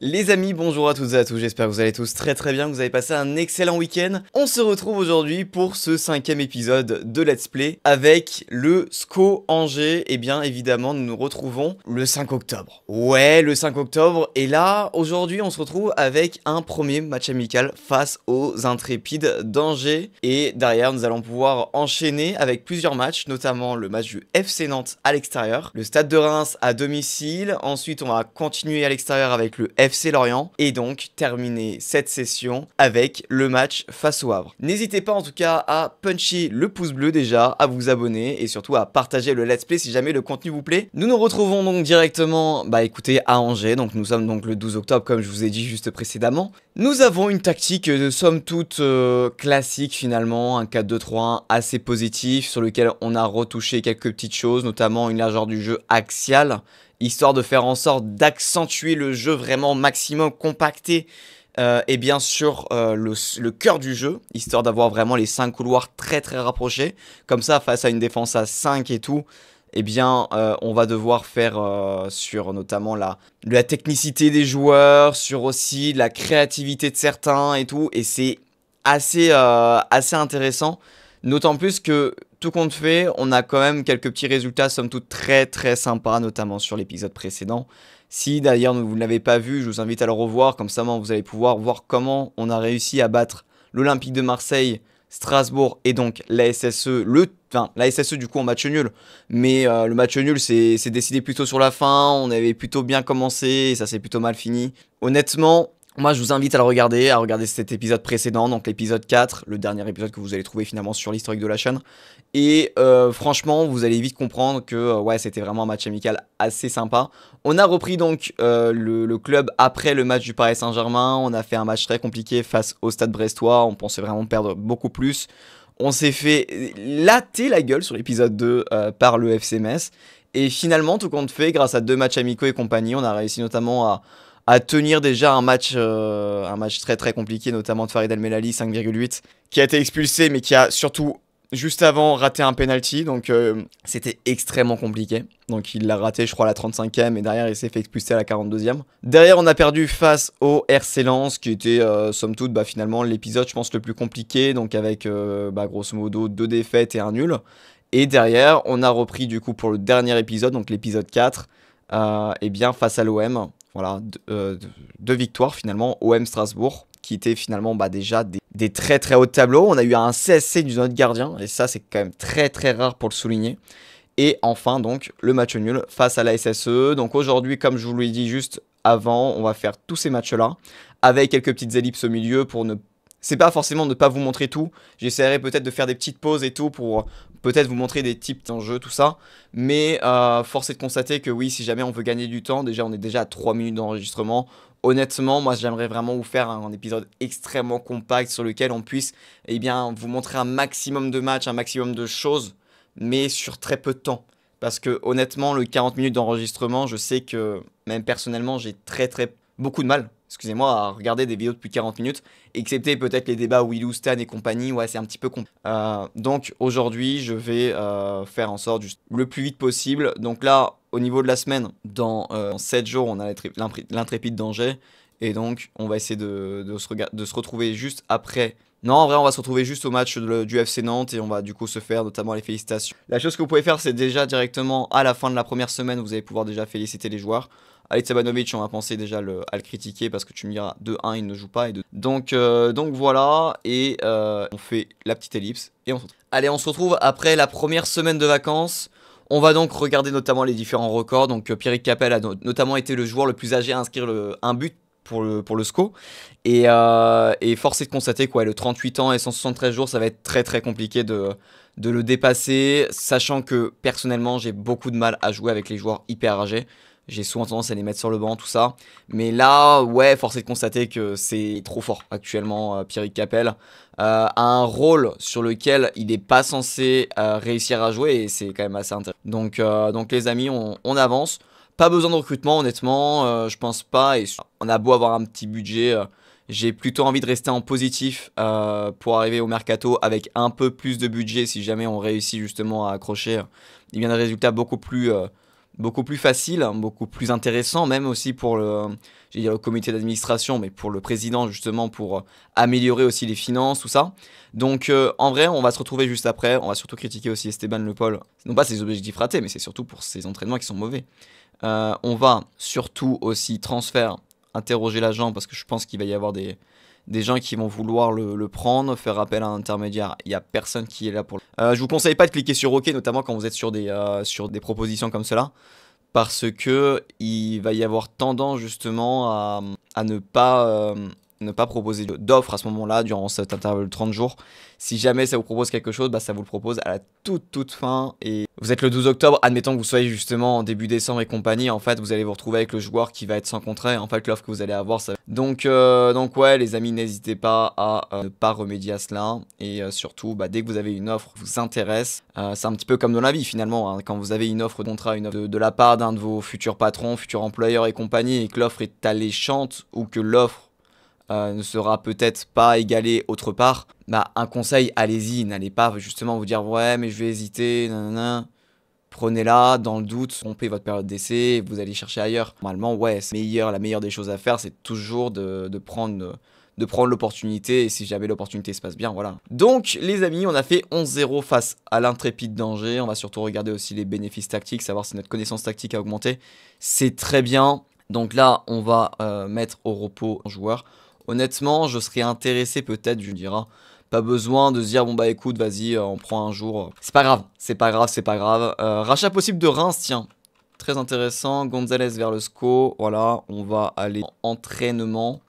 Les amis, bonjour à toutes et à tous, j'espère que vous allez tous très très bien, que vous avez passé un excellent week-end. On se retrouve aujourd'hui pour ce cinquième épisode de Let's Play avec le SCO Angers. Et eh bien évidemment, nous nous retrouvons le 5 octobre. Ouais, le 5 octobre. Et là, aujourd'hui, on se retrouve avec un premier match amical face aux intrépides d'Angers. Et derrière, nous allons pouvoir enchaîner avec plusieurs matchs, notamment le match du FC Nantes à l'extérieur, le Stade de Reims à domicile. Ensuite, on va continuer à l'extérieur avec le FC FC Lorient et donc terminer cette session avec le match face au Havre. N'hésitez pas en tout cas à puncher le pouce bleu déjà, à vous abonner et surtout à partager le let's play si jamais le contenu vous plaît. Nous nous retrouvons donc directement, bah écoutez, à Angers, donc nous sommes donc le 12 octobre comme je vous ai dit juste précédemment. Nous avons une tactique de euh, somme toute euh, classique finalement, un 4-2-3-1 assez positif sur lequel on a retouché quelques petites choses, notamment une largeur du jeu axiale histoire de faire en sorte d'accentuer le jeu vraiment maximum, compacté euh, et bien sûr euh, le, cœur du jeu, histoire d'avoir vraiment les 5 couloirs très très rapprochés. Comme ça, face à une défense à 5 et tout, et eh bien, euh, on va devoir faire sur notamment la, la technicité des joueurs, sur aussi la créativité de certains et tout. Et c'est assez, assez intéressant. D'autant plus que tout compte fait, on a quand même quelques petits résultats, somme toute très très sympas, notamment sur l'épisode précédent. Si d'ailleurs vous ne l'avez pas vu, je vous invite à le revoir, comme ça vous allez pouvoir voir comment on a réussi à battre l'Olympique de Marseille, Strasbourg et donc la SSE, le, enfin, la SSE du coup en match nul. Mais euh, le match nul c'est décidé plutôt sur la fin, on avait plutôt bien commencé ça s'est plutôt mal fini. Honnêtement, moi, je vous invite à le regarder, à regarder cet épisode précédent, donc l'épisode 4, le dernier épisode que vous allez trouver finalement sur l'historique de la chaîne. Et euh, franchement, vous allez vite comprendre que euh, ouais, c'était vraiment un match amical assez sympa. On a repris donc euh, le, club après le match du Paris Saint-Germain. On a fait un match très compliqué face au Stade Brestois. On pensait vraiment perdre beaucoup plus. On s'est fait latter la gueule sur l'épisode 2 par le FC Metz. Et finalement, tout compte fait, grâce à deux matchs amicaux et compagnie, on a réussi notamment à, à tenir déjà un match, un match très très compliqué, notamment de Farid El Melali 5,8, qui a été expulsé, mais qui a surtout juste avant raté un penalty, donc euh, c'était extrêmement compliqué. Donc il l'a raté, je crois, à la 35e et derrière il s'est fait expulser à la 42e. Derrière, on a perdu face au RC Lens, qui était euh, somme toute bah, finalement l'épisode, je pense, le plus compliqué, donc avec euh, bah, grosso modo deux défaites et un nul. Et derrière, on a repris du coup pour le dernier épisode, donc l'épisode 4, et bien face à l'OM. Voilà, deux victoires finalement, OM Strasbourg qui étaient finalement bah, déjà des, des très très hauts tableaux. On a eu un CSC du notre gardien, et ça c'est quand même très très rare pour le souligner. Et enfin donc le match nul face à la SSE. Donc aujourd'hui, comme je vous l'ai dit juste avant, on va faire tous ces matchs-là, avec quelques petites ellipses au milieu pour ne pas c'est pas forcément de pas vous montrer tout. J'essaierai peut-être de faire des petites pauses et tout pour euh, peut-être vous montrer des types d'enjeux, tout ça. Mais euh, force est de constater que oui, si jamais on veut gagner du temps, déjà on est déjà à 3 minutes d'enregistrement. Honnêtement, moi j'aimerais vraiment vous faire un, épisode extrêmement compact sur lequel on puisse eh bien, vous montrer un maximum de matchs, un maximum de choses, mais sur très peu de temps. Parce que honnêtement, le 40 minutes d'enregistrement, je sais que même personnellement, j'ai très très beaucoup de mal excusez-moi, à regarder des vidéos depuis 40 minutes, excepté peut-être les débats Willou, Stan et compagnie, ouais, c'est un petit peu compliqué. Euh, donc aujourd'hui, je vais euh, faire en sorte juste le plus vite possible. Donc là, au niveau de la semaine, dans, 7 euh, jours, on a l'intrépide danger. Et donc, on va essayer de, se de, se retrouver juste après. Non, en vrai, on va se retrouver juste au match du FC Nantes et on va du coup se faire notamment les félicitations. La chose que vous pouvez faire, c'est déjà directement à la fin de la première semaine, vous allez pouvoir déjà féliciter les joueurs. Alex Sabanovic, on va penser déjà le, à le critiquer parce que tu me diras, 2 1, il ne joue pas. Et donc, euh, donc voilà, et euh, on fait la petite ellipse et on Allez, on se retrouve après la première semaine de vacances. On va donc regarder notamment les différents records. Donc, euh, Pierrick Capel a notamment été le joueur le plus âgé à inscrire un but pour le, pour le SCO. Et, force de constater quoi, le 38 ans et 173 jours, ça va être très très compliqué de, de le dépasser, sachant que personnellement, j'ai beaucoup de mal à jouer avec les joueurs hyper âgés. J'ai souvent tendance à les mettre sur le banc, tout ça. Mais là, ouais, force est de constater que c'est trop fort actuellement, euh, Pierrick Capel. a euh, un rôle sur lequel il n'est pas censé euh, réussir à jouer et c'est quand même assez intéressant. Donc, euh, donc les amis, on, avance. Pas besoin de recrutement, honnêtement, je pense pas. Et on a beau avoir un petit budget j'ai plutôt envie de rester en positif pour arriver au mercato avec un peu plus de budget si jamais on réussit justement à accrocher. Il y des résultats beaucoup plus beaucoup plus facile, hein, beaucoup plus intéressant, même aussi pour le, dire, le comité d'administration, mais pour le président justement, pour euh, améliorer aussi les finances, tout ça. Donc euh, en vrai, on va se retrouver juste après, on va surtout critiquer aussi Esteban Le non pas ses objectifs ratés, mais c'est surtout pour ses entraînements qui sont mauvais. Euh, on va surtout aussi transférer, interroger l'agent, parce que je pense qu'il va y avoir des, des gens qui vont vouloir le, prendre, faire appel à un intermédiaire. Il n'y a personne qui est là pour. Euh, je vous conseille pas de cliquer sur OK, notamment quand vous êtes sur des, euh, sur des propositions comme cela, parce que il va y avoir tendance justement à, ne pas euh, ne pas proposer d'offres à ce moment-là, durant cet intervalle de 30 jours. Si jamais ça vous propose quelque chose, bah, ça vous le propose à la toute toute fin. Et vous êtes le 12 octobre, admettons que vous soyez justement en début décembre et compagnie, en fait, vous allez vous retrouver avec le joueur qui va être sans contrat. en fait, l'offre que vous allez avoir, ça... Donc, euh, donc ouais, les amis, n'hésitez pas à euh, ne pas remédier à cela. Et euh, surtout, bah, dès que vous avez une offre qui vous intéresse, c'est un petit peu comme dans la vie finalement. Hein. quand vous avez une offre de contrat, une offre de la part d'un de vos futurs patrons, futurs employeurs et compagnie, et que l'offre est alléchante ou que l'offre euh, ne sera peut-être pas égalé autre part, bah, un conseil, allez-y, n'allez pas justement vous dire ouais mais je vais hésiter, Prenez-la, dans le doute, rompez votre période d'essai, vous allez chercher ailleurs. Normalement, ouais, c'est meilleur, la meilleure des choses à faire, c'est toujours de, prendre de prendre l'opportunité et si jamais l'opportunité se passe bien, voilà. Donc les amis, on a fait 11-0 face à l'intrépide danger. On va surtout regarder aussi les bénéfices tactiques, savoir si notre connaissance tactique a augmenté. C'est très bien. Donc là, on va euh, mettre au repos un joueur. Honnêtement, je serais intéressé peut-être, je dirais. Pas besoin de se dire, bon bah écoute, vas-y, euh, on prend un jour. Euh. C'est pas grave, c'est pas grave, c'est pas grave. Euh, rachat possible de Reims, tiens. Très intéressant. Gonzalez vers le SCO. Voilà, on va aller en entraînement.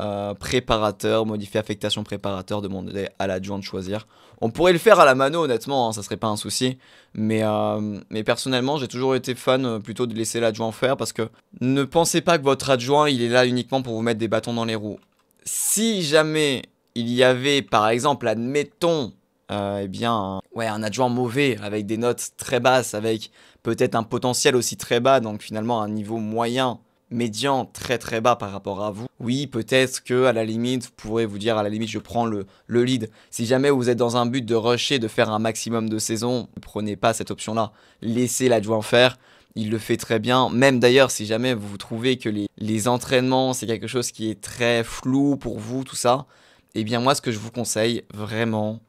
Euh, préparateur, modifier affectation préparateur, demander à l'adjoint de choisir. On pourrait le faire à la mano, honnêtement, hein, ça serait pas un souci. Mais, euh, mais personnellement, j'ai toujours été fan euh, plutôt de laisser l'adjoint faire parce que ne pensez pas que votre adjoint il est là uniquement pour vous mettre des bâtons dans les roues. Si jamais il y avait, par exemple, admettons, eh bien, ouais, un adjoint mauvais avec des notes très basses, avec peut-être un potentiel aussi très bas, donc finalement un niveau moyen médian très très bas par rapport à vous, oui, peut-être que à la limite, vous pourrez vous dire à la limite, je prends le, le lead. Si jamais vous êtes dans un but de rusher, de faire un maximum de saison, ne prenez pas cette option-là. Laissez l'adjoint faire. Il le fait très bien. Même d'ailleurs, si jamais vous trouvez que les, les entraînements, c'est quelque chose qui est très flou pour vous, tout ça, eh bien moi, ce que je vous conseille vraiment,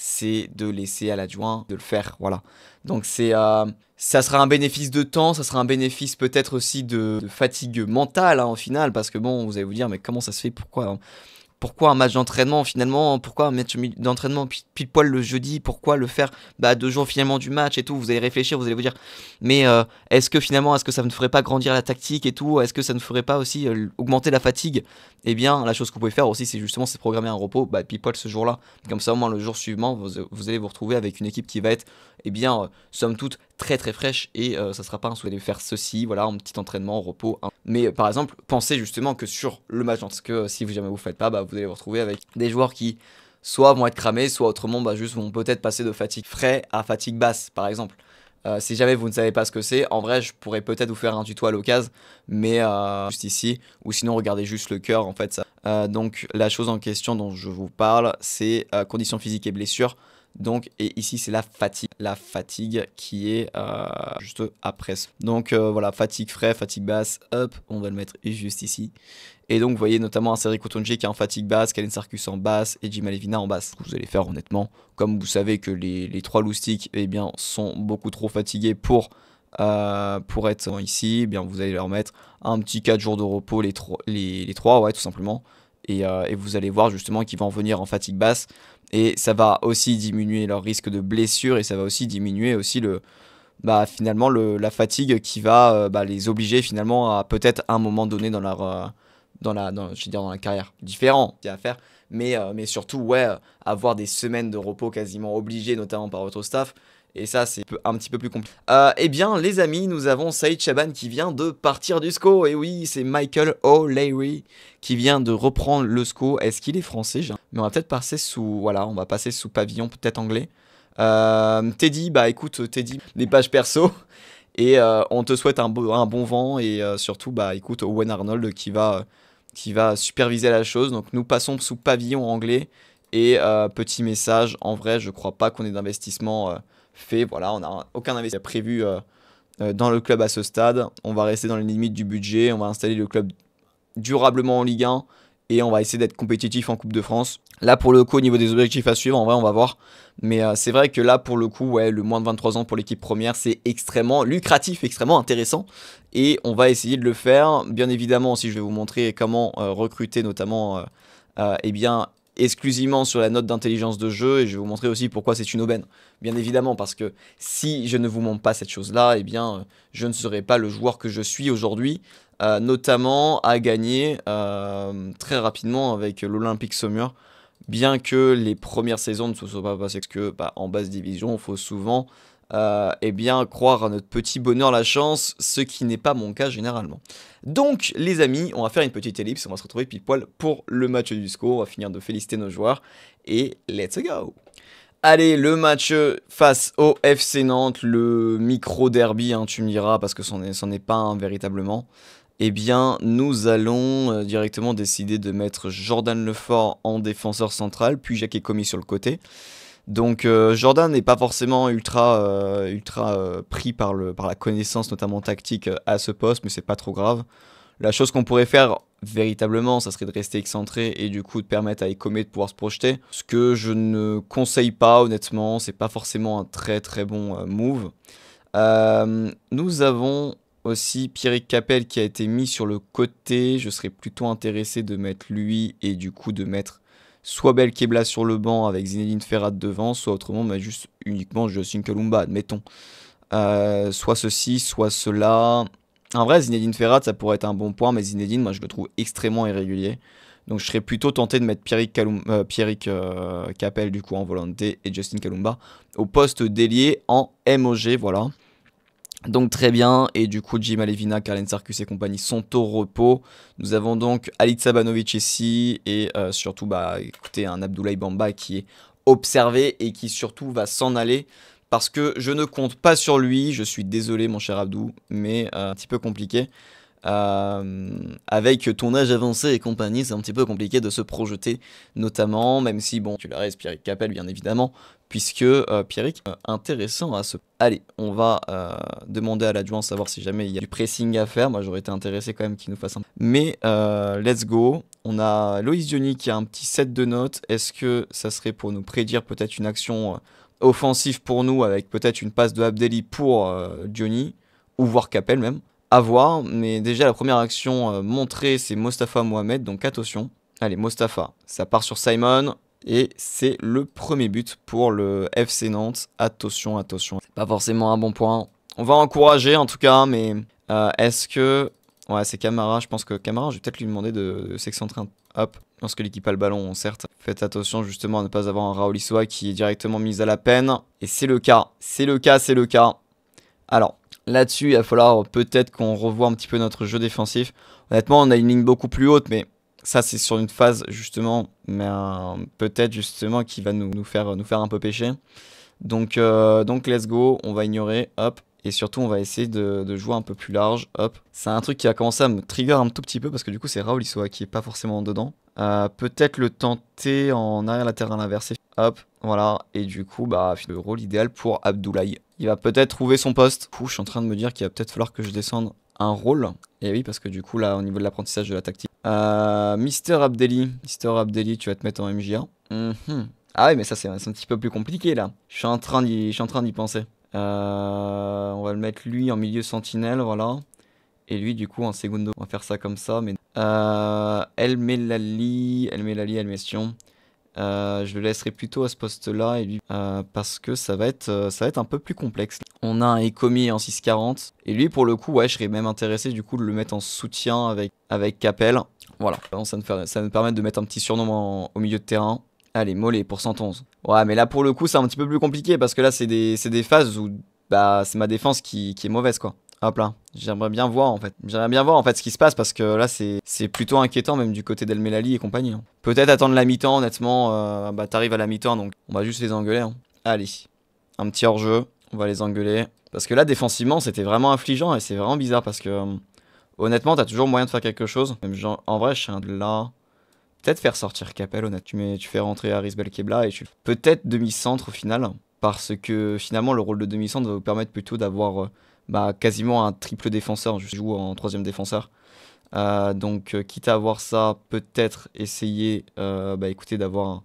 c'est de laisser à l'adjoint de le faire. Voilà. Donc c'est euh, ça sera un bénéfice de temps, ça sera un bénéfice peut-être aussi de, fatigue mentale en hein, finale, parce que bon, vous allez vous dire, mais comment ça se fait Pourquoi hein, pourquoi un match d'entraînement finalement Pourquoi un match d'entraînement pile poil le jeudi Pourquoi le faire bah, deux jours finalement du match et tout Vous allez réfléchir, vous allez vous dire, mais euh, est-ce que finalement, est-ce que ça ne ferait pas grandir la tactique et tout Est-ce que ça ne ferait pas aussi euh, augmenter la fatigue eh bien, la chose que vous pouvez faire aussi, c'est justement c'est programmer un repos bah, poil ce jour-là. Comme ça, au moins, le jour suivant, vous, allez vous retrouver avec une équipe qui va être, eh bien, euh, somme toute, très très fraîche et euh, ça sera pas un souhait de faire ceci, voilà, un petit entraînement, repos. Mais euh, par exemple, pensez justement que sur le match, parce que si vous jamais vous faites pas, bah, vous allez vous retrouver avec des joueurs qui soit vont être cramés, soit autrement, bah, juste vont peut-être passer de fatigue frais à fatigue basse, par exemple. Euh, si jamais vous ne savez pas ce que c'est, en vrai, je pourrais peut-être vous faire un tuto à l'occasion, mais euh, juste ici, ou sinon regardez juste le cœur en fait. Ça. Euh, donc la chose en question dont je vous parle, c'est conditions physiques et blessures. Donc, et ici, c'est la fatigue, la fatigue qui est juste après. Donc voilà, fatigue frais, fatigue basse, hop, on va le mettre juste ici. Et donc, vous voyez notamment un Cédric Otonji qui est en fatigue basse, Kalen Sarkus en basse et Jim Alevina en basse. Vous allez faire honnêtement, comme vous savez que les, trois loustiques eh bien, sont beaucoup trop fatigués pour, euh, pour être ici, eh bien, vous allez leur mettre un petit 4 jours de repos, les, trois, les, trois ouais, tout simplement. Euh, et, vous allez voir justement qu'ils vont en venir en fatigue basse. Et ça va aussi diminuer leur risque de blessure et ça va aussi diminuer aussi le, bah, finalement la fatigue qui va euh, bah, les obliger finalement à peut-être un moment donné dans leur dans la, dans, je dire, dans la carrière. Différent, y à faire. Mais, euh, mais surtout, ouais, euh, avoir des semaines de repos quasiment obligées, notamment par votre staff. Et ça, c'est un petit peu plus compliqué. Euh, eh bien, les amis, nous avons Saïd Chaban qui vient de partir du SCO. Et oui, c'est Michael O'Leary qui vient de reprendre le SCO. Est-ce qu'il est français Mais on va peut-être passer sous, voilà, on va passer sous pavillon, peut-être anglais. Euh, Teddy, bah écoute, Teddy, les pages perso. Et on te souhaite un, un bon vent. Et surtout, bah écoute, Owen Arnold qui va qui va superviser la chose. Donc nous passons sous pavillon anglais. Et euh, petit message, en vrai, je ne crois pas qu'on ait d'investissement euh, fait. Voilà, on n'a aucun investissement prévu euh, dans le club à ce stade. On va rester dans les limites du budget. On va installer le club durablement en Ligue 1 et on va essayer d'être compétitif en Coupe de France. Là, pour le coup, au niveau des objectifs à suivre, en vrai, on va voir. Mais c'est vrai que là, pour le coup, ouais, le moins de 23 ans pour l'équipe première, c'est extrêmement lucratif, extrêmement intéressant et on va essayer de le faire. Bien évidemment, si je vais vous montrer comment euh, recruter notamment euh, euh, eh bien, exclusivement sur la note d'intelligence de jeu et je vais vous montrer aussi pourquoi c'est une aubaine. Bien évidemment, parce que si je ne vous montre pas cette chose-là, eh bien, je ne serai pas le joueur que je suis aujourd'hui, notamment à gagner très rapidement avec l'Olympique Saumur, bien que les premières saisons ne se soient pas passées parce que bah, en basse division, il faut souvent et euh, eh bien, croire à notre petit bonheur, la chance, ce qui n'est pas mon cas généralement. Donc, les amis, on va faire une petite ellipse, on va se retrouver pile poil pour le match du score, on va finir de féliciter nos joueurs, et let's go Allez, le match face au FC Nantes, le micro-derby, hein, tu me diras, parce que ce est, est, pas un véritablement. Eh bien, nous allons euh, directement décider de mettre Jordan Lefort en défenseur central, puis Jacques commis sur le côté. Donc euh, Jordan n'est pas forcément ultra, euh, ultra euh, pris par, le, par la connaissance, notamment tactique, à ce poste, mais c'est pas trop grave. La chose qu'on pourrait faire véritablement, ça serait de rester excentré et du coup de permettre à Ekome de pouvoir se projeter. Ce que je ne conseille pas, honnêtement, c'est pas forcément un très très bon move. nous avons aussi Pierrick Capel qui a été mis sur le côté. Je serais plutôt intéressé de mettre lui et du coup de mettre soit Belkebla sur le banc avec Zinedine Ferrat devant, soit autrement, mais juste uniquement Justin Kalumba, admettons. Euh, soit ceci, soit cela. En vrai, Zinedine Ferrat, ça pourrait être un bon point, mais Zinedine, moi, je le trouve extrêmement irrégulier. Donc, je serais plutôt tenté de mettre Pierrick, euh, euh, Capel, du coup, en volonté, et Justin Kalumba au poste d'ailier en MOG, voilà. Donc très bien, et du coup Jim Alevina, Karlen Sarkus et compagnie sont au repos. Nous avons donc Ali Sabanovic ici, et euh, surtout bah, écoutez, un Abdoulaye Bamba qui est observé et qui surtout va s'en aller, parce que je ne compte pas sur lui, je suis désolé mon cher Abdou, mais euh, un petit peu compliqué. Euh, avec ton âge avancé et compagnie, c'est un petit peu compliqué de se projeter, notamment, même si, bon, tu l'as respiré Capel, bien évidemment, puisque euh, Pierrick, euh, intéressant à se... Allez, on va euh, demander à l'adjoint à savoir si jamais il y a du pressing à faire. Moi, j'aurais été intéressé quand même qu'il nous fasse un. Mais euh, let's go. On a Loïs Diony qui a un petit set de notes. Est-ce que ça serait pour nous prédire peut-être une action offensive pour nous avec peut-être une passe de Abdelli pour Diony ou voir Capel même À voir. Mais déjà, la première action montrée, c'est Mostafa Mohamed. Donc attention. Allez, Mostafa. Ça part sur Simon. Et c'est le premier but pour le FC Nantes. Attention, attention. C'est pas forcément un bon point. On va encourager en tout cas, mais euh, est-ce que... Ouais, c'est Camara. Je pense que Camara, je vais peut-être lui demander de, de s'excentrer. Hop, que l'équipe a le ballon, certes. Faites attention justement à ne pas avoir un Raoul Issoa qui est directement mis à la peine. Et c'est le cas, c'est le cas, c'est le cas. Alors, là-dessus, il va falloir peut-être qu'on revoie un petit peu notre jeu défensif. Honnêtement, on a une ligne beaucoup plus haute, mais ça c'est sur une phase justement, mais peut-être justement qui va nous, faire, nous faire un peu pêcher. Donc, euh, donc let's go, on va ignorer, hop, et surtout on va essayer de, jouer un peu plus large, hop. C'est un truc qui a commencé à me trigger un tout petit peu parce que du coup c'est Raoul Issoa qui est pas forcément dedans. Euh, peut-être le tenter en arrière latéral inversé, hop, voilà, et du coup bah le rôle idéal pour Abdoulaye. Il va peut-être trouver son poste. je suis en train de me dire qu'il va peut-être falloir que je descende un rôle. Et oui, parce que du coup, là, au niveau de l'apprentissage de la tactique. Euh, Mister Abdelli. Mister Abdelli, tu vas te mettre en mj mhm. Ah oui, mais ça, c'est un, petit peu plus compliqué, là. Je suis en train d'y penser. Euh, on va le mettre, lui, en milieu sentinelle, voilà. Et lui, du coup, en secondo. On va faire ça comme ça, mais... Euh, El Melali, El Melali, El Mestion. Euh, je le laisserai plutôt à ce poste-là et lui, euh, parce que ça va être, euh, ça va être un peu plus complexe. On a un Ekomi en 640. Et lui, pour le coup, ouais, je serais même intéressé du coup de le mettre en soutien avec, avec Capel. Voilà, ça me fait, ça permet de mettre un petit surnom au milieu de terrain. Allez, mollet pour 111. Ouais, mais là, pour le coup, c'est un petit peu plus compliqué parce que là, c'est des, phases où bah, c'est ma défense qui, est mauvaise, quoi. Hop là, j'aimerais bien voir en fait. J'aimerais bien voir en fait ce qui se passe parce que là c'est plutôt inquiétant même du côté d'El et compagnie. Hein. Peut-être attendre la mi-temps honnêtement, bah bah t'arrives à la mi-temps donc on va juste les engueuler. Hein. Allez, un petit hors-jeu. On va les engueuler. Parce que là, défensivement, c'était vraiment affligeant et c'est vraiment bizarre parce que euh, honnêtement, t'as toujours moyen de faire quelque chose. Même en vrai, je suis un de là. Peut-être faire sortir Capel, honnêtement. Tu, tu fais rentrer Aris Belkebla et tu peut-être demi-centre au final. Parce que finalement, le rôle de demi-centre va vous permettre plutôt d'avoir euh, bah, quasiment un triple défenseur. Je joue en troisième défenseur. Euh, donc, quitte à avoir ça, peut-être essayer bah, d'avoir un,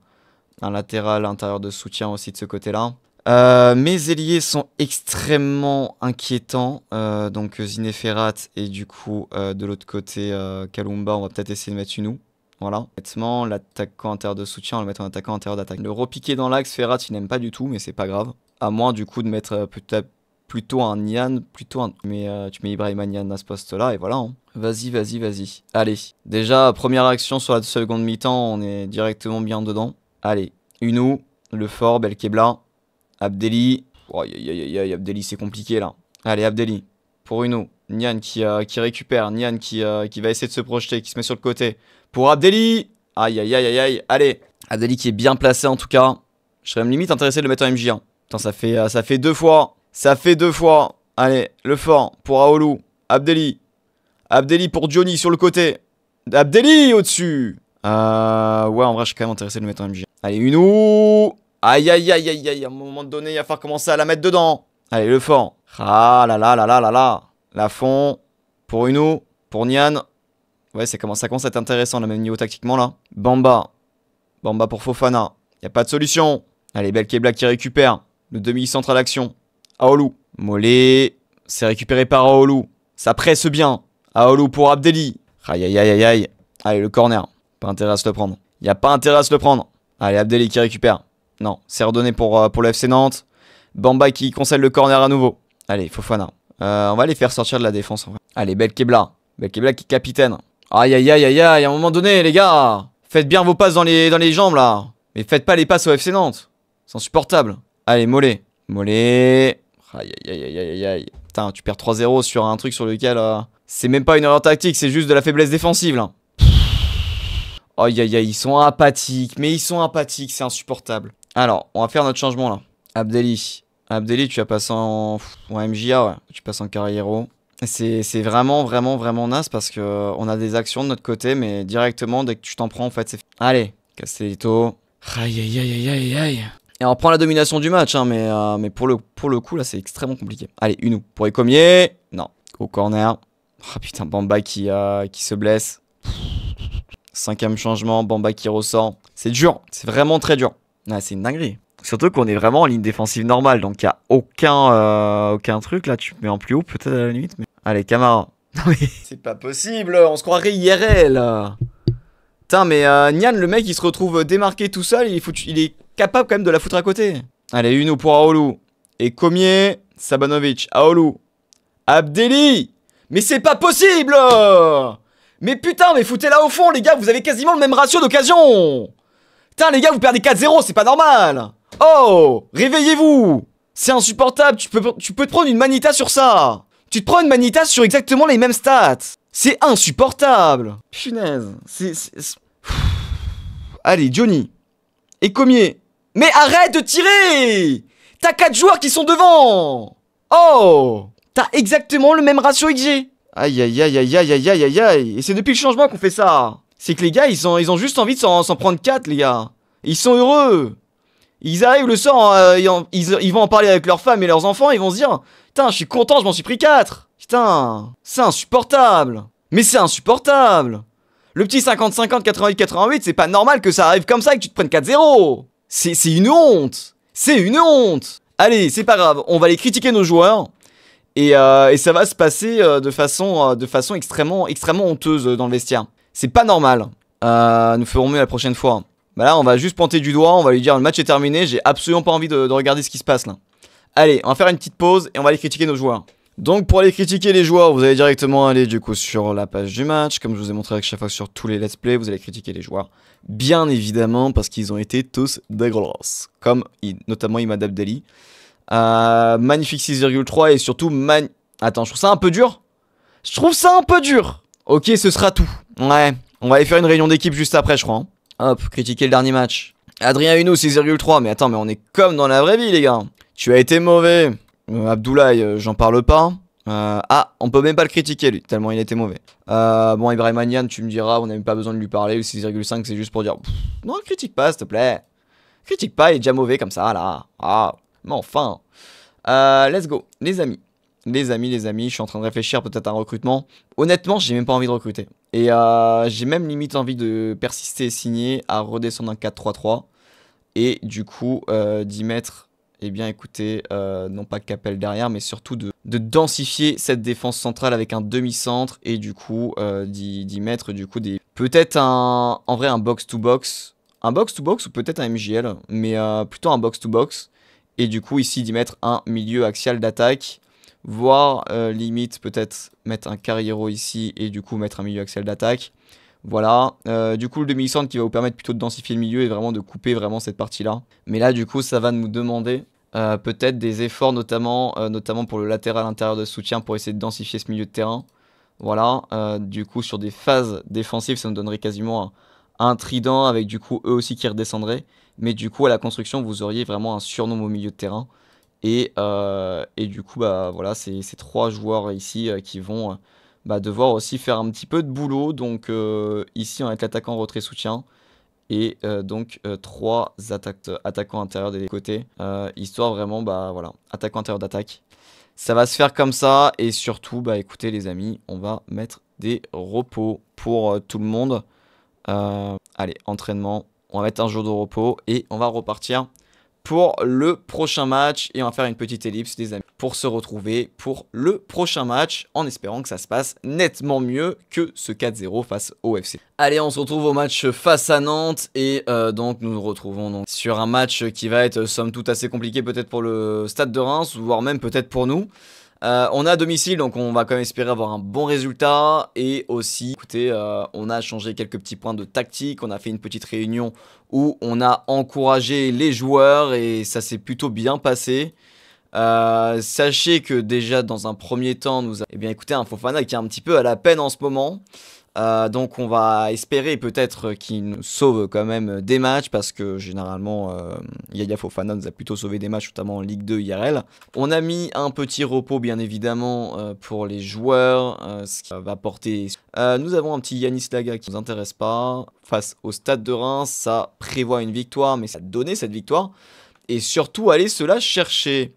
un latéral intérieur de soutien aussi de ce côté-là. Euh, mes ailiers sont extrêmement inquiétants, euh, donc donc Zineferat et du coup euh, de l'autre côté Kalumba, on va peut-être essayer de mettre une Voilà. Honnêtement, l'attaquant intérieur de soutien, on va le mettre en attaquant intérieur d'attaque. Le repiquer dans l'axe, Ferrat, il n'aime pas du tout, mais c'est pas grave. À moins du coup de mettre plutôt un Nian, plutôt un... Mais tu mets Ibrahim à ce poste-là, et voilà. Hein. Vas-y, vas-y, vas-y. Allez. Déjà, première action sur la seconde mi-temps, on est directement bien dedans. Allez. Une le fort, Belkebla. Abdelli. Oh, aïe, aïe, aïe, aïe, Abdelli, c'est compliqué là. Allez, Abdelli. Pour Uno. Nian qui, euh, récupère. Nian qui, euh, qui va essayer de se projeter, qui se met sur le côté. Pour Abdelli. Aïe, aïe, aïe, aïe, aïe. Allez. Abdelli qui est bien placé en tout cas. Je serais même limite intéressé de le mettre en MJ. 1 Putain, ça fait, euh, ça fait deux fois. Ça fait deux fois. Allez, le fort pour Aolu. Abdelli. Abdelli pour Johnny sur le côté. Abdelli au-dessus. ouais, en vrai, je suis quand même intéressé de le mettre en MJ. Allez, Uno. Aïe, aïe, aïe, aïe, aïe. À un moment donné, il va falloir commencer à la mettre dedans. Allez, le fond. Ah là là là là là là. La fond. Pour Uno. Pour Nian. Ouais, ça commence, à être intéressant, le même niveau tactiquement, là. Bamba. Bamba pour Fofana. Y a pas de solution. Allez, Belke qui récupère. Le demi-centre à l'action. Aolu. Mollet. C'est récupéré par Aolu. Ça presse bien. Aolu pour Abdelli. Aïe, aïe, aïe, aïe, aïe. Allez, le corner. Pas intérêt à se le prendre. Y a pas intérêt à se le prendre. Allez, Abdelli qui récupère. Non, c'est redonné pour, euh, pour le FC Nantes. Bamba qui concède le corner à nouveau. Allez, Fofana. Euh, on va les faire sortir de la défense. En vrai. Allez, Belkebla. Belkebla qui est capitaine. Aïe, aïe, aïe, aïe, aïe. À un moment donné, les gars. Faites bien vos passes dans les, dans les jambes, là. Mais faites pas les passes au FC Nantes. C'est insupportable. Allez, Mollet. Mollet. Aïe, aïe, aïe, aïe, aïe. Putain, tu perds 3-0 sur un truc sur lequel... Euh, c'est même pas une erreur tactique, c'est juste de la faiblesse défensive, là. Aïe, aïe, aïe, ils sont apathiques. Mais ils sont apathiques, c'est insupportable. Alors, on va faire notre changement là. Abdeli. Abdeli, tu vas passer en, en MJA, ouais. Tu passes en Carriero. C'est vraiment, vraiment, vraiment naze parce que euh, on a des actions de notre côté, mais directement, dès que tu t'en prends, en fait, c'est... Allez, Castellito. Aïe, aïe, aïe, aïe, aïe, Et on prend la domination du match, hein, mais, euh, pour, le, coup, là, c'est extrêmement compliqué. Allez, une pour Ecomier. Non, au corner. Ah putain, Bamba qui, euh, qui se blesse. Cinquième changement, Bamba qui ressort. C'est dur, c'est vraiment très dur. Ah, c'est une dinguerie. Surtout qu'on est vraiment en ligne défensive normale, donc il n'y a aucun, euh, aucun truc. Là, tu mets en plus haut, peut-être à la limite. Allez, Camara. c'est pas possible, on se croirait IRL. Putain, mais euh, Nian, le mec, il se retrouve euh, démarqué tout seul. Il, est capable quand même de la foutre à côté. Allez, une pour Aolu. Et Comier, Sabanovic, Aolu. Abdeli Mais c'est pas possible Mais putain, mais foutez là au fond, les gars, vous avez quasiment le même ratio d'occasion Putain, les gars, vous perdez 4-0, c'est pas normal Oh Réveillez-vous C'est insupportable, tu peux, tu peux te prendre une manita sur ça Tu te prends une manita sur exactement les mêmes stats C'est insupportable Punaise, c'est... Allez, Johnny Et Comier Mais arrête de tirer T'as 4 joueurs qui sont devant Oh T'as exactement le même ratio XG Aïe aïe aïe aïe aïe aïe aïe aïe aïe Et c'est depuis le changement qu'on fait ça c'est que les gars, ils, ont, ils ont juste envie de s'en prendre 4, les gars. Ils sont heureux. Ils arrivent le soir, euh, ils, vont en parler avec leurs femmes et leurs enfants, ils vont se dire Putain, je suis content, je m'en suis pris 4. Putain, c'est insupportable. Mais c'est insupportable. Le petit 50-50, 88-88, c'est pas normal que ça arrive comme ça et que tu te prennes 4-0. C'est une honte. C'est une honte. Allez, c'est pas grave, on va les critiquer nos joueurs. Euh, et, ça va se passer euh, de, façon, de façon extrêmement, extrêmement honteuse dans le vestiaire. C'est pas normal. Euh, nous ferons mieux la prochaine fois. Bah là, on va juste pointer du doigt, on va lui dire le match est terminé, j'ai absolument pas envie de, regarder ce qui se passe là. Allez, on va faire une petite pause et on va aller critiquer nos joueurs. Donc pour aller critiquer les joueurs, vous allez directement aller du coup sur la page du match, comme je vous ai montré à chaque fois sur tous les let's play, vous allez critiquer les joueurs, bien évidemment, parce qu'ils ont été tous des grosses, comme il, notamment Imad Abdali. Euh, magnifique 6,3 et surtout... Man... Attends, je trouve ça un peu dur Je trouve ça un peu dur Ok, ce sera tout. Ouais, on va aller faire une réunion d'équipe juste après, je crois. Hein. Hop, critiquer le dernier match. Adrien Hunou, 6,3. Mais attends, mais on est comme dans la vraie vie, les gars. Tu as été mauvais. Euh, Abdoulaye, euh, j'en parle pas. Euh, ah, on peut même pas le critiquer lui, tellement il était mauvais. bon, Ibrahim Anian, tu me diras, on n'a même pas besoin de lui parler. 6,5, c'est juste pour dire Non, critique pas, s'il te plaît. Critique pas, il est déjà mauvais comme ça, là. Ah, mais enfin. let's go, les amis les amis, les amis, je suis en train de réfléchir peut-être à un recrutement. Honnêtement, j'ai même pas envie de recruter. Et euh, j'ai même limite envie de persister et signer à redescendre un 4-3-3. Et du coup, euh, d'y mettre, eh bien écoutez, euh, non pas qu'Appel derrière, mais surtout de, densifier cette défense centrale avec un demi-centre. Et du coup, d'y mettre du coup des... Peut-être un... En vrai, un box-to-box. Un box-to-box ou peut-être un MJL, mais plutôt un box to -box. Et du coup, ici, d'y mettre un milieu axial d'attaque voire euh, limite peut-être mettre un carriero ici et du coup mettre un milieu axel d'attaque. Voilà, euh, du coup le demi-centre qui va vous permettre plutôt de densifier le milieu et vraiment de couper vraiment cette partie-là. Mais là du coup ça va nous demander euh, peut-être des efforts notamment, notamment pour le latéral intérieur de soutien pour essayer de densifier ce milieu de terrain. Voilà, du coup sur des phases défensives ça nous donnerait quasiment un trident avec du coup eux aussi qui redescendraient. Mais du coup à la construction vous auriez vraiment un surnom au milieu de terrain. Euh, et, du coup, bah, voilà, ces trois joueurs ici euh, qui vont euh, bah, devoir aussi faire un petit peu de boulot. Donc ici, on va être l'attaquant retrait-soutien et donc trois attaquants intérieurs des côtés, histoire vraiment, bah voilà, attaquant intérieur d'attaque. Ça va se faire comme ça, et surtout, bah écoutez les amis, on va mettre des repos pour tout le monde. allez, entraînement, on va mettre un jour de repos, et on va repartir pour le prochain match et on va faire une petite ellipse les amis pour se retrouver pour le prochain match en espérant que ça se passe nettement mieux que ce 4-0 face au FC. Allez on se retrouve au match face à Nantes et euh, donc nous nous retrouvons donc sur un match qui va être somme toute assez compliqué peut-être pour le stade de Reims voire même peut-être pour nous. Euh, on a à domicile, donc on va quand même espérer avoir un bon résultat. Et aussi, écoutez, euh, on a changé quelques petits points de tactique. On a fait une petite réunion où on a encouragé les joueurs et ça s'est plutôt bien passé. Euh, sachez que déjà dans un premier temps, nous avons... eh bien écoutez, un Fofana qui est un petit peu à la peine en ce moment. Euh, donc on va espérer peut-être qu'il nous sauve quand même des matchs parce que généralement euh, Yaya Fofana nous a plutôt sauvé des matchs, notamment en Ligue 2 IRL. On a mis un petit repos bien évidemment euh, pour les joueurs, euh, ce qui va porter. nous avons un petit Yanis Laga qui nous intéresse pas face au Stade de Reims. Ça prévoit une victoire, mais ça donnait cette victoire et surtout aller cela chercher.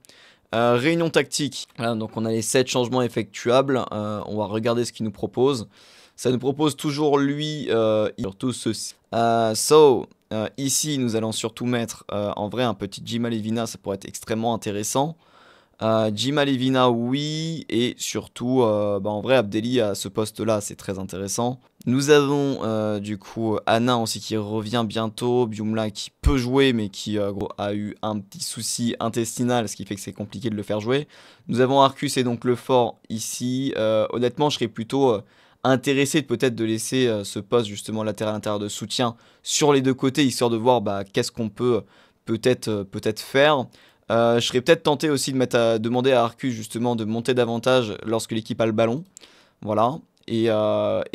réunion tactique. donc on a les 7 changements effectuables. on va regarder ce qu'ils nous propose. Ça nous propose toujours lui, euh, surtout ceci. Euh, so, euh, ici, nous allons surtout mettre euh, en vrai un petit Jim Levina, ça pourrait être extrêmement intéressant. Jim Levina, oui, et surtout, bah, en vrai, Abdelli à ce poste-là, c'est très intéressant. Nous avons du coup Anna aussi qui revient bientôt, Biumla qui peut jouer mais qui a eu un petit souci intestinal, ce qui fait que c'est compliqué de le faire jouer. Nous avons Arcus et donc le fort ici. honnêtement, je serais plutôt intéressé peut-être de laisser euh, ce poste justement latéral intérieur de soutien sur les deux côtés, histoire de voir bah, qu'est-ce qu'on peut euh, peut-être euh, peut-être faire. je serais peut-être tenté aussi de mettre demander à Arcus justement de monter davantage lorsque l'équipe a le ballon. Voilà. Et,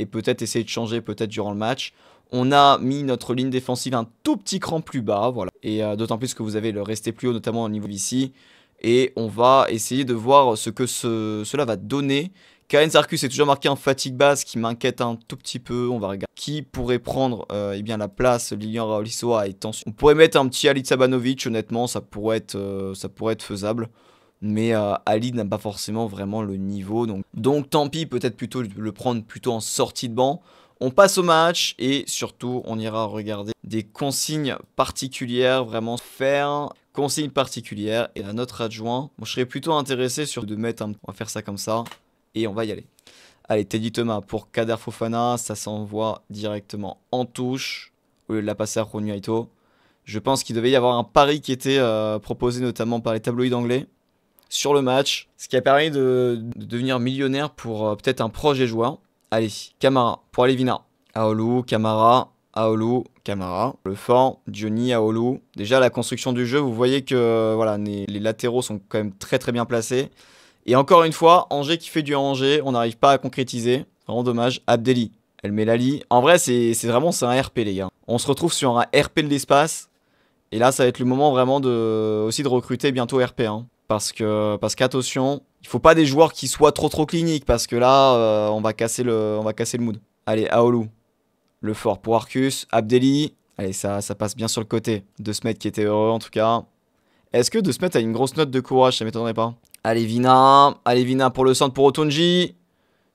peut-être essayer de changer peut-être durant le match. On a mis notre ligne défensive un tout petit cran plus bas, voilà. Et d'autant plus que vous avez le resté plus haut, notamment au niveau ici. Et on va essayer de voir ce que cela va donner Karen Sarkus est toujours marqué en fatigue basse, qui m'inquiète un tout petit peu. On va regarder qui pourrait prendre euh, eh bien, la place. Lilian Raolissoa et tension. On pourrait mettre un petit Ali Sabanovic, honnêtement, ça pourrait être, euh, ça pourrait être faisable. Mais euh, Ali n'a pas forcément vraiment le niveau. Donc, donc tant pis, peut-être plutôt le prendre plutôt en sortie de banc. On passe au match et surtout on ira regarder des consignes particulières, vraiment faire consignes particulières et à notre adjoint. je serais plutôt intéressé sur de mettre un... On va faire ça comme ça et on va y aller. Allez, Teddy Thomas pour Kader Fofana, ça s'envoie directement en touche au lieu de la passer à Ronu Aito. Je pense qu'il devait y avoir un pari qui était euh, proposé notamment par les tabloïds anglais sur le match, ce qui a permis de, devenir millionnaire pour euh, peut-être un projet joueur. Allez, Camara pour Alevina. Aolu, Camara, Aolu, Camara. Le fort, Johnny, Aolu. Déjà, la construction du jeu, vous voyez que euh, voilà, les, les latéraux sont quand même très très bien placés. Et encore une fois, Angers qui fait du Angers, on n'arrive pas à concrétiser. Vraiment dommage. Abdelli, elle met Lali. En vrai, c'est vraiment c'est un RP, les gars. On se retrouve sur un RP de l'espace. Et là, ça va être le moment vraiment de, aussi de recruter bientôt RP. Hein. Parce que parce qu'attention, il faut pas des joueurs qui soient trop trop cliniques. Parce que là, euh, on, va casser le, on va casser le mood. Allez, Aolou. Le fort pour Arcus. Abdelli. Allez, ça, ça passe bien sur le côté. De Smet qui était heureux en tout cas. Est-ce que De Smet a une grosse note de courage Ça m'étonnerait pas. Allez, Vina. Allez, Vina pour le centre pour Otonji.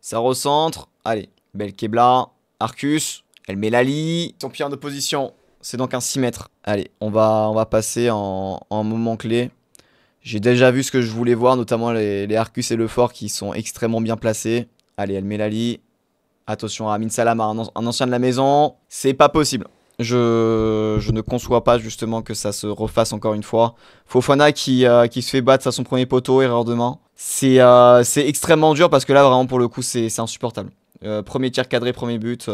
Ça recentre. Allez, belle Kebla. Arcus. Elle met Lali. Son pied en opposition. C'est donc un 6 mètres. Allez, on va, on va passer en, en moment clé. J'ai déjà vu ce que je voulais voir, notamment les, Arcus et le Fort qui sont extrêmement bien placés. Allez, elle met Attention à Amin Salama, un ancien de la maison. C'est pas possible. Je, je, ne conçois pas justement que ça se refasse encore une fois. Fofana qui, euh, qui se fait battre à son premier poteau, erreur de main. Euh, c'est extrêmement dur parce que là, vraiment, pour le coup, c'est insupportable. Euh, premier tir cadré, premier but.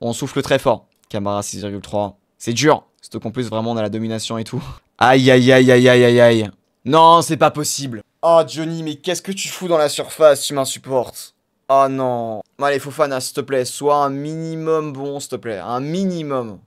on souffle très fort. Camara 6,3. C'est dur. C'est qu'en plus, vraiment, on a la domination et tout. Aïe, aïe, aïe, aïe, aïe, aïe, aïe. Non, c'est pas possible. Oh, Johnny, mais qu'est-ce que tu fous dans la surface Tu m'insupportes. Oh non. Allez, Fofana, hein, s'il te plaît, sois un minimum bon, s'il te plaît. Un minimum.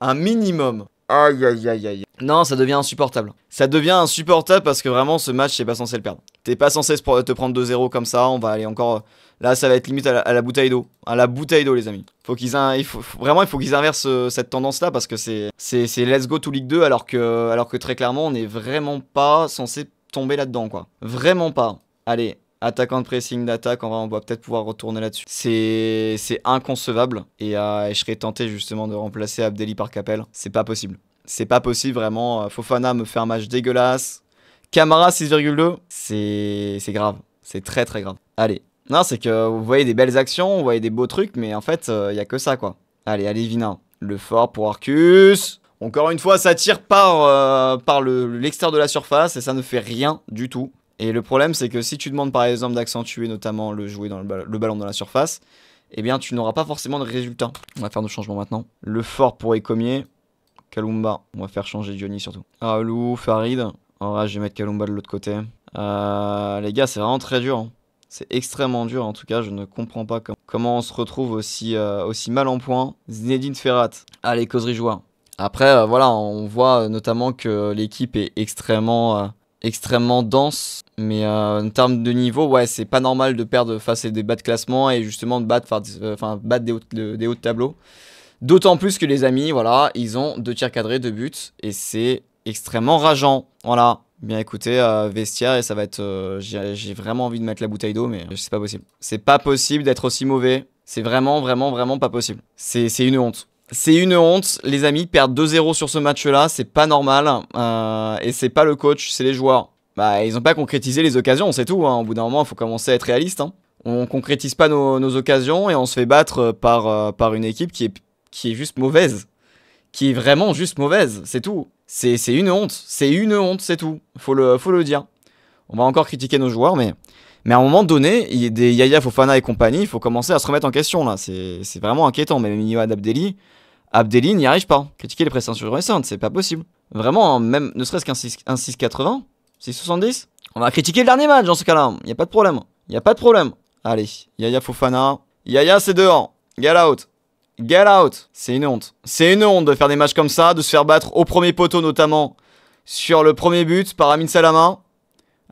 Un minimum. Aïe, aïe, aïe, aïe. Non, ça devient insupportable. Ça devient insupportable parce que vraiment, ce match, t'es pas censé le perdre. T'es pas censé te prendre 2-0 comme ça. On va aller encore. Euh, là, ça va être limite à la, bouteille d'eau. À la bouteille d'eau, les amis. Faut qu'ils il faut... Vraiment, il faut qu'ils inversent euh, cette tendance-là parce que c'est let's go to league 2 alors que, alors que très clairement, on n'est vraiment pas censé tomber là-dedans, quoi. Vraiment pas. Allez, attaquant de pressing d'attaque, on va, peut-être pouvoir retourner là-dessus. C'est, c'est inconcevable euh, et, je serais tenté justement de remplacer Abdelli par Capel. C'est pas possible. C'est pas possible vraiment. Euh, Fofana me fait un match dégueulasse. Camara 6,2, c'est, c'est grave. C'est très très grave. Allez. Non, c'est que vous voyez des belles actions, vous voyez des beaux trucs, mais en fait, il euh, n'y a que ça quoi. Allez, allez, Vina. Le fort pour Arcus. Encore une fois, ça tire par, par l'extérieur de la surface et ça ne fait rien du tout. Et le problème, c'est que si tu demandes par exemple d'accentuer notamment le jouer dans le, ballon, dans la surface, eh bien tu n'auras pas forcément de résultat. On va faire nos changements maintenant. Le fort pour Ecomier, Kalumba. On va faire changer Johnny surtout. Ah, lou, Farid. Ah, je vais mettre Kalumba de l'autre côté. Euh, les gars, c'est vraiment très dur. Hein. C'est extrêmement dur en tout cas, je ne comprends pas comment, on se retrouve aussi, euh, aussi mal en point. Zinedine Ferrat, allez, causerie joueur. Après, euh, voilà, on voit notamment que l'équipe est extrêmement extrêmement dense. Mais euh, en termes de niveau, ouais, c'est pas normal de perdre face à des bas de classement et justement de battre, enfin, euh, battre des hauts de, tableau. D'autant plus que les amis, voilà, ils ont deux tirs cadrés, deux buts et c'est extrêmement rageant. Voilà. Bien écoutez, euh, vestiaire et ça va être. J'ai vraiment envie de mettre la bouteille d'eau, mais c'est pas possible. C'est pas possible d'être aussi mauvais. C'est vraiment, vraiment, vraiment pas possible. C'est une honte. C'est une honte, les amis, perdre 2-0 sur ce match-là, c'est pas normal. Euh, et c'est pas le coach, c'est les joueurs. Bah, ils n'ont pas concrétisé les occasions, c'est tout. Hein. Au bout d'un moment, il faut commencer à être réaliste. Hein. On concrétise pas nos, occasions et on se fait battre euh, par, euh, par une équipe qui est, qui est juste mauvaise. Qui est vraiment juste mauvaise, c'est tout. C'est une honte, c'est une honte, c'est tout. Faut le, faut le dire. On va encore critiquer nos joueurs, mais mais à un moment donné, il y a des Yaya Fofana et compagnie, il faut commencer à se remettre en question là. C'est vraiment inquiétant. Même Yohan Abdelli, Abdelli n'y arrive pas. Critiquer les prestations récentes, c'est pas possible. Vraiment, hein, même ne serait-ce qu'un 6, 6,80, 6,70. On va critiquer le dernier match dans ce cas-là. Il n'y a pas de problème. Il n'y a pas de problème. Allez, Yaya Fofana. Yaya, c'est dehors. Get out. Get out. C'est une honte. C'est une honte de faire des matchs comme ça, de se faire battre au premier poteau notamment sur le premier but par Amin Salama.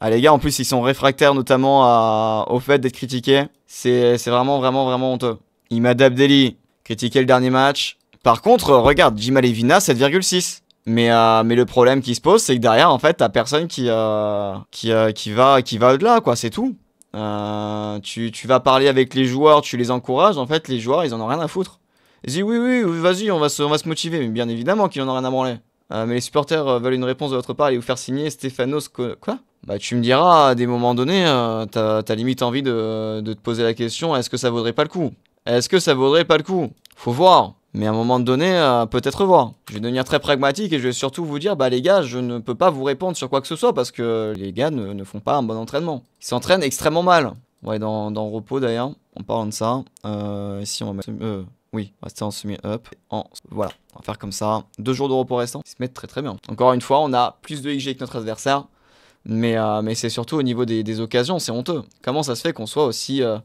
Ah, les gars, en plus, ils sont réfractaires notamment au fait d'être critiqués. C'est vraiment, vraiment, vraiment honteux. Imad Abdelli, critiqué le dernier match. Par contre, regarde, Jim Alevina, 7,6. Mais, euh, mais le problème qui se pose, c'est que derrière, en fait, t'as personne qui, euh, euh, qui, va, qui va au-delà, quoi, c'est tout. tu, vas parler avec les joueurs, tu les encourages, en fait, les joueurs, ils en ont rien à foutre. Ils disent oui, oui, vas-y, on, va se, on va se motiver. Mais bien évidemment qu'ils en ont rien à branler. Euh, mais les supporters euh, veulent une réponse de votre part et vous faire signer Stéphanos. quoi Bah, tu me diras, à des moments donnés, euh, tu t'as limite envie de, te poser la question est-ce que ça vaudrait pas le coup Est-ce que ça vaudrait pas le coup Faut voir. Mais à un moment donné, peut-être voir. Je vais devenir très pragmatique et je vais surtout vous dire bah, les gars, je ne peux pas vous répondre sur quoi que ce soit parce que les gars ne, font pas un bon entraînement. Ils s'entraînent extrêmement mal. Ouais, dans, repos d'ailleurs, on parle de ça. ici, on va mettre. Oui, rester en semi-up. En... Voilà, on va faire comme ça. Deux jours de repos restants. Ils se mettent très très bien. Encore une fois, on a plus de IG que notre adversaire. Mais, euh, mais c'est surtout au niveau des, occasions, c'est honteux. Comment ça se fait qu'on soit aussi, euh,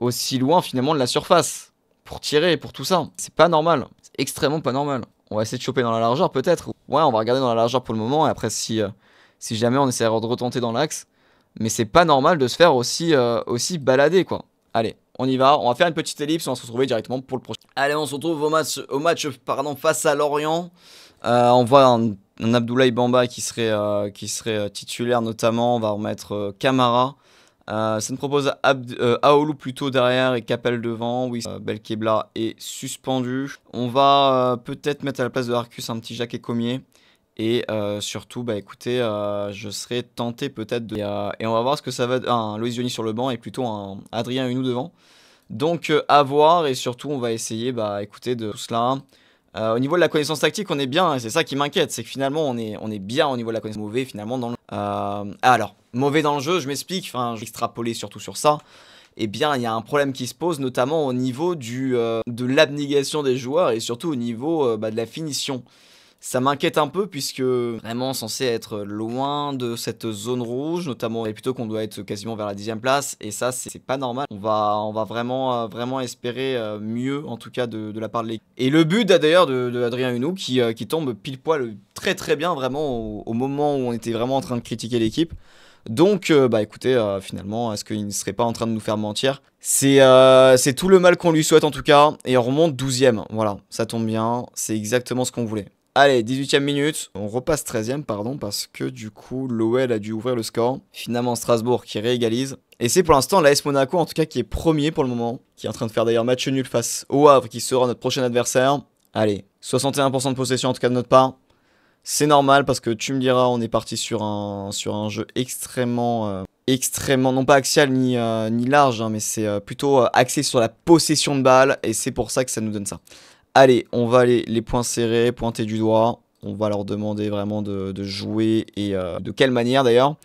aussi loin finalement de la surface Pour tirer, pour tout ça. C'est pas normal. C'est extrêmement pas normal. On va essayer de choper dans la largeur peut-être. Ouais, on va regarder dans la largeur pour le moment. Et après, si, euh, si jamais on essaiera de retenter dans l'axe. Mais c'est pas normal de se faire aussi, aussi balader quoi. Allez, on y va, on va faire une petite ellipse, on va se retrouver directement pour le prochain. Allez, on se retrouve au match, au match pardon, face à Lorient. Euh, on voit un, Abdoulaye Bamba qui serait, euh, qui serait euh, titulaire notamment, on va remettre Kamara. ça nous propose Abd plutôt derrière et Capel devant. Oui, Belkebla est suspendu. On va peut-être mettre à la place de Arcus un petit Jacques Comier. Et euh, surtout, bah, écoutez, euh, je serais tenté peut-être de... Euh, et, on va voir ce que ça va... Un Loïs sur le banc et plutôt un Adrien Hunou devant. Donc à voir et surtout on va essayer, bah, écoutez, de tout cela. au niveau de la connaissance tactique, on est bien, hein, c'est ça qui m'inquiète, c'est que finalement on est, on est bien au niveau de la connaissance mauvais finalement dans le... alors, mauvais dans le jeu, je m'explique, enfin, je vais extrapoler surtout sur ça eh bien, il y a un problème qui se pose, notamment au niveau du, de l'abnégation des joueurs et surtout au niveau bah, de la finition. Ça m'inquiète un peu puisque vraiment censé être loin de cette zone rouge, notamment et plutôt qu'on doit être quasiment vers la dixième place et ça c'est pas normal. On va, on va vraiment, euh, vraiment espérer euh, mieux en tout cas de, la part de l'équipe. Et le but d'ailleurs de, Adrien Hunou qui, euh, qui, tombe pile poil très très bien vraiment au, moment où on était vraiment en train de critiquer l'équipe. Donc, bah écoutez, finalement, est-ce qu'il ne serait pas en train de nous faire mentir C'est c'est tout le mal qu'on lui souhaite en tout cas, et on remonte 12 e Voilà, ça tombe bien, c'est exactement ce qu'on voulait. Allez, 18e minute, on repasse 13e, pardon, parce que du coup, l'OL a dû ouvrir le score. Finalement, Strasbourg qui réégalise. Et c'est pour l'instant l'AS Monaco, en tout cas, qui est premier pour le moment, qui est en train de faire d'ailleurs match nul face au Havre, qui sera notre prochain adversaire. Allez, 61% de possession en tout cas de notre part. C'est normal parce que tu me diras, on est parti sur un, sur un jeu extrêmement, euh, extrêmement, non pas axial ni, euh, ni large, hein, mais c'est euh, plutôt axé sur la possession de balles, et c'est pour ça que ça nous donne ça. Allez, on va aller les points serrés, pointer du doigt. On va leur demander vraiment de, jouer et euh, de quelle manière d'ailleurs.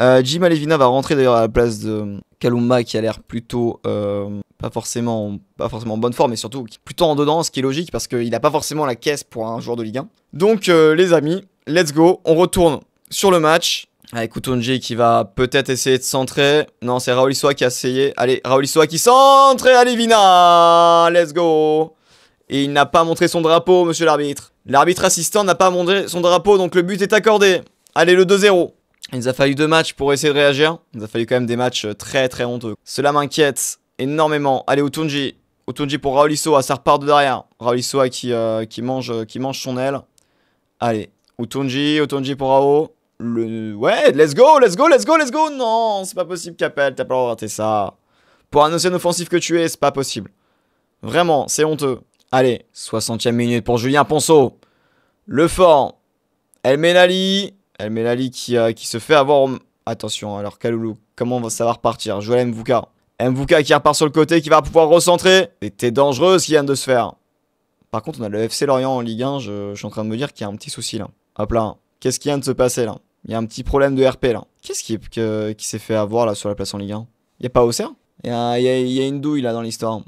Euh, Jim Alevina va rentrer d'ailleurs à la place de Kalumba qui a l'air plutôt euh, pas forcément pas forcément en bonne forme mais surtout plutôt en dedans, ce qui est logique parce qu'il n'a pas forcément la caisse pour un joueur de Ligue 1. Donc les amis, let's go, on retourne sur le match. Avec Outonji qui va peut-être essayer de centrer. Non, c'est Raoul qui a essayé. Allez, Raoul Issoa qui centre et Alevina Let's go et il n'a pas montré son drapeau, monsieur l'arbitre. L'arbitre assistant n'a pas montré son drapeau, donc le but est accordé. Allez, le 2-0. Il nous a fallu deux matchs pour essayer de réagir. Il nous a fallu quand même des matchs très très honteux. Cela m'inquiète énormément. Allez, Utunji Utunji pour Raoul Ça repart de derrière. Raoul qui, euh, qui, mange, euh, qui mange son aile. Allez, Utunji Utunji pour Rao. Le... Ouais, let's go, let's go, let's go, let's go. Non, c'est pas possible, Capel. T'as pas rater ça. Pour un océan offensif que tu es, c'est pas possible. Vraiment, c'est honteux. Allez, 60e minute pour Julien Ponceau. Le fort. El Menali. El Menali qui, euh, qui se fait avoir. Attention, alors Kaloulou, comment ça va partir? Joël Mvuka. Mvuka qui repart sur le côté, qui va pouvoir recentrer. C'était dangereux ce qui vient de se faire. Par contre, on a le FC Lorient en Ligue 1. Je, suis en train de me dire qu'il y a un petit souci là. Hop là. Qu'est-ce qui vient de se passer là Il y a un petit problème de RP là. Qu'est-ce qui, qui s'est fait avoir là sur la place en Ligue 1 Il n'y a pas Auxerre Il y a, y a une douille là dans l'histoire.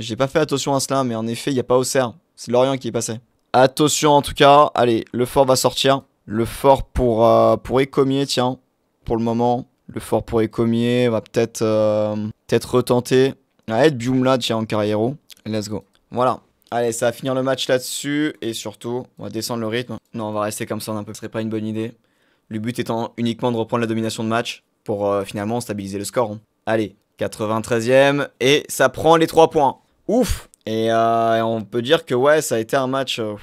J'ai pas fait attention à cela, mais en effet, il n'y a pas Auxerre. C'est Lorient qui est passé. Attention en tout cas. Allez, le fort va sortir. Le fort pour, euh, pour Écomier, tiens, pour le moment. Le fort pour Écomier va peut-être euh, peut-être retenter. Allez, ah, Biumla, tiens, en carrière. Let's go. Voilà. Allez, ça va finir le match là-dessus. Et surtout, on va descendre le rythme. Non, on va rester comme ça on ne serait pas une bonne idée. Le but étant uniquement de reprendre la domination de match pour euh, finalement stabiliser le score. Hein. Allez, 93e. Et ça prend les 3 points ouf. Euh, et, on peut dire que ouais, ça a été un match euh,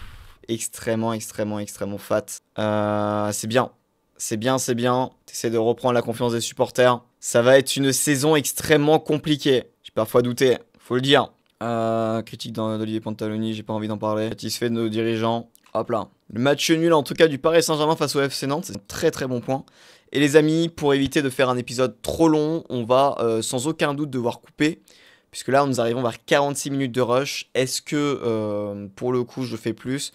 extrêmement, extrêmement, extrêmement fat. Euh, c'est bien. C'est bien, c'est bien. T'essaies de reprendre la confiance des supporters. Ça va être une saison extrêmement compliquée. J'ai parfois douté, faut le dire. critique d'Olivier Pantaloni, j'ai pas envie d'en parler. Satisfait de nos dirigeants. Hop là. Le match nul en tout cas du Paris Saint-Germain face au FC Nantes, c'est très très bon point. Et les amis, pour éviter de faire un épisode trop long, on va sans aucun doute devoir couper. Puisque là, nous arrivons vers 46 minutes de rush. Est-ce que, euh, pour le coup, je fais plus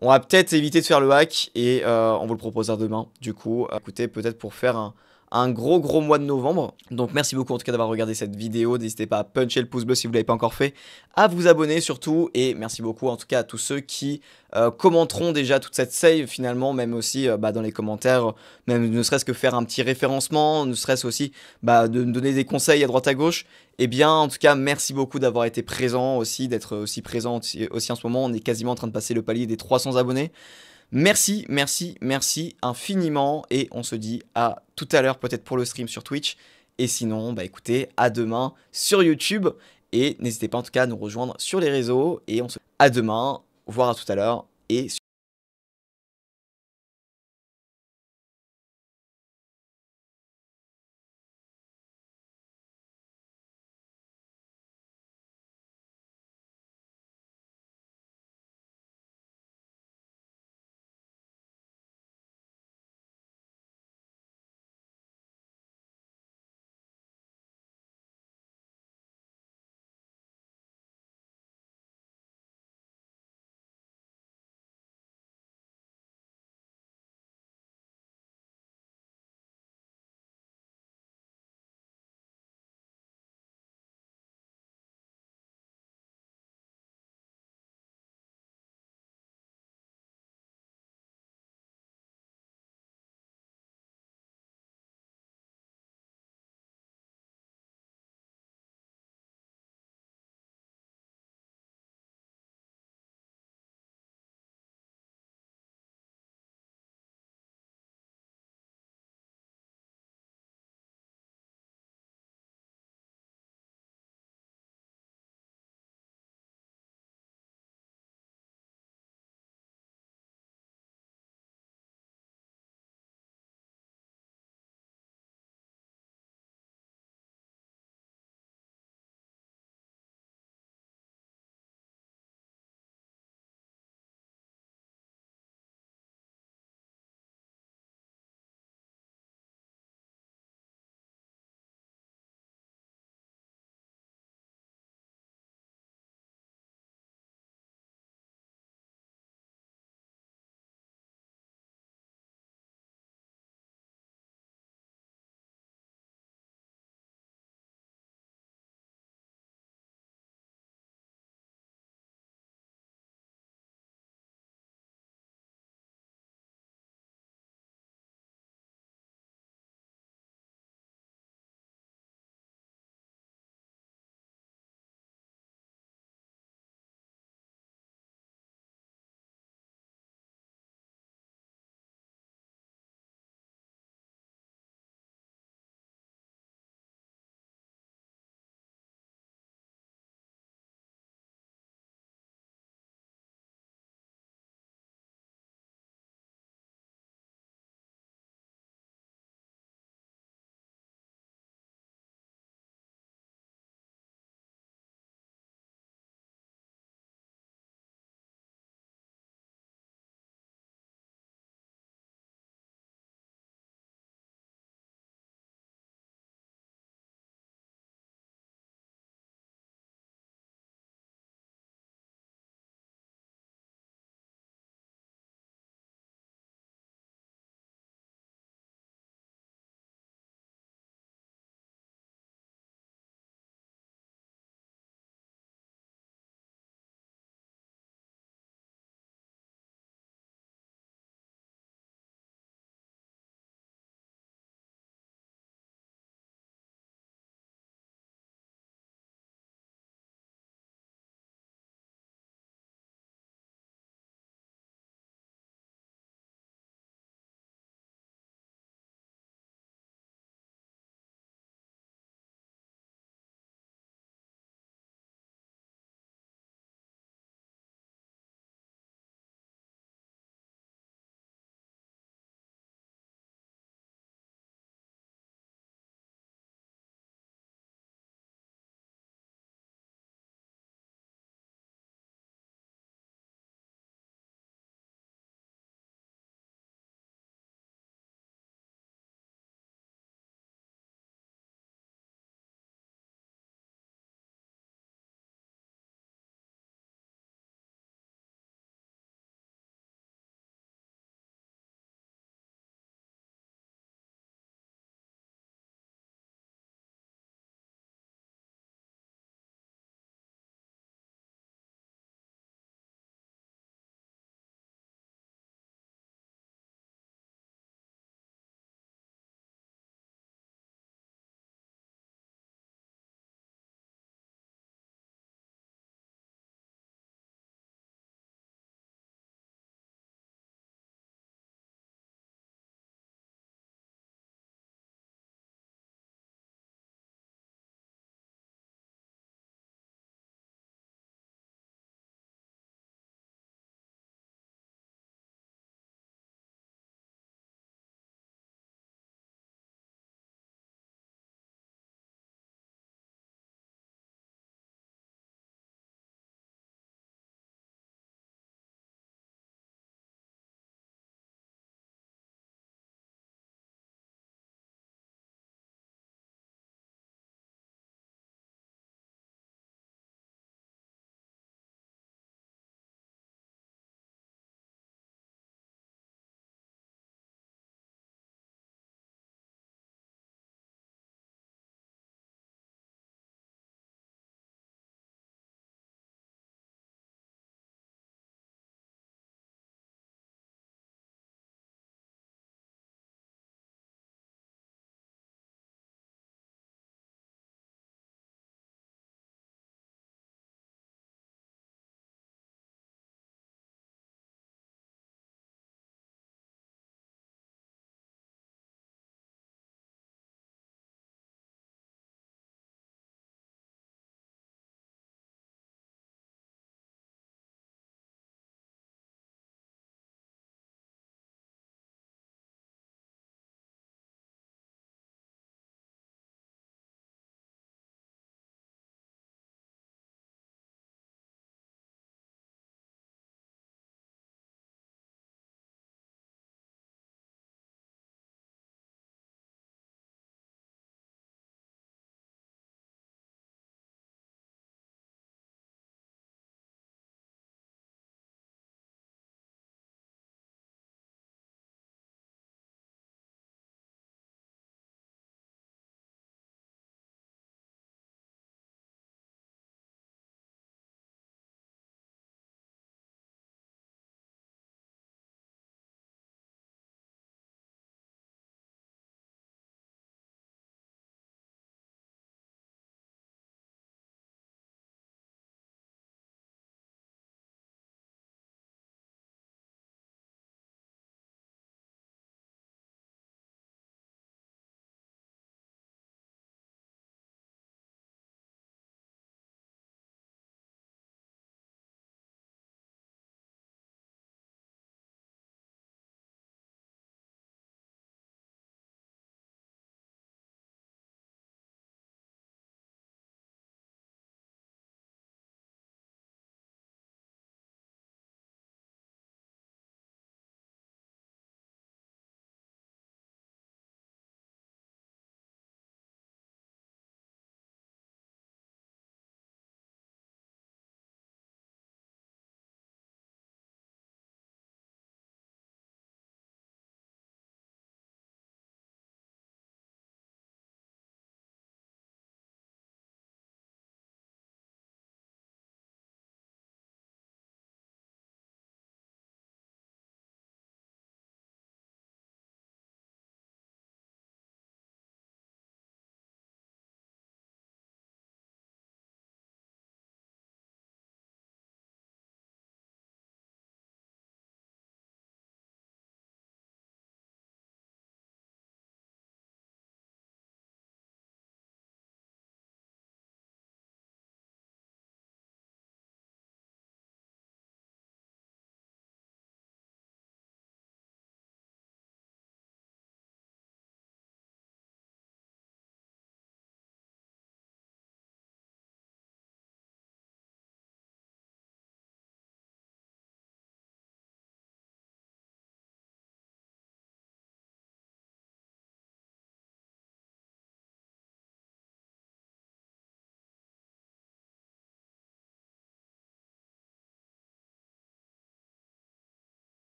On va peut-être éviter de faire le hack et euh, on vous le proposera demain. Du coup, euh, écoutez, peut-être pour faire un, un gros gros mois de novembre. Donc merci beaucoup en tout cas d'avoir regardé cette vidéo. N'hésitez pas à puncher le pouce bleu si vous ne l'avez pas encore fait, à vous abonner surtout. Et merci beaucoup en tout cas à tous ceux qui euh, commenteront déjà toute cette save finalement, même aussi euh, bah, dans les commentaires, même ne serait-ce que faire un petit référencement, ne serait-ce aussi bah, de donner des conseils à droite à gauche. Eh bien, en tout cas, merci beaucoup d'avoir été présent aussi, d'être aussi présent aussi en ce moment. On est quasiment en train de passer le palier des 300 abonnés. Merci, merci, merci infiniment et on se dit à tout à l'heure peut-être pour le stream sur Twitch et sinon bah écoutez à demain sur YouTube et n'hésitez pas en tout cas à nous rejoindre sur les réseaux et on se à demain, voire à tout à l'heure et sur